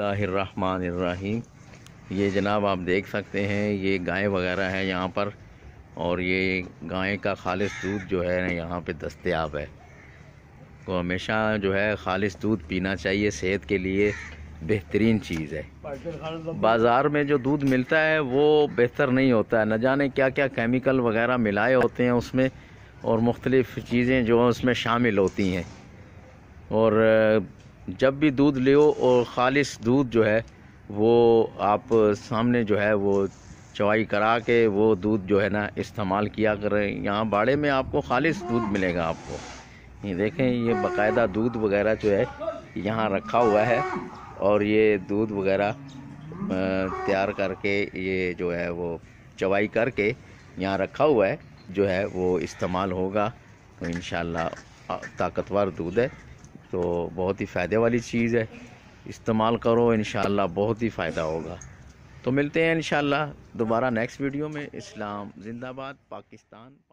रहीम ये जनाब आप देख सकते हैं ये गाय वगैरह है यहाँ पर और ये गाय का खालिश दूध जो है यहाँ पे दस्तियाब है को हमेशा जो है खालिश दूध पीना चाहिए सेहत के लिए बेहतरीन चीज़ है बाज़ार में जो दूध मिलता है वो बेहतर नहीं होता है न जाने क्या क्या केमिकल वगैरह मिलाए होते हैं उसमें और मुख्तलिफ़ चीज़ें जो उसमें शामिल होती हैं और जब भी दूध लियो और ख़ालिश दूध जो है वो आप सामने जो है वो चवाई करा के वो दूध जो है ना इस्तेमाल किया करें यहाँ बाड़े में आपको खालिश दूध मिलेगा आपको ये देखें ये बकायदा दूध वगैरह जो है यहाँ रखा हुआ है और ये दूध वगैरह तैयार करके ये जो है वो चवाई करके यहाँ रखा हुआ है जो है वो इस्तेमाल होगा तो इन ताकतवर दूध है तो बहुत ही फ़ायदे वाली चीज़ है इस्तेमाल करो इन बहुत ही फ़ायदा होगा तो मिलते हैं इन दोबारा नेक्स्ट वीडियो में इस्लाम जिंदाबाद पाकिस्तान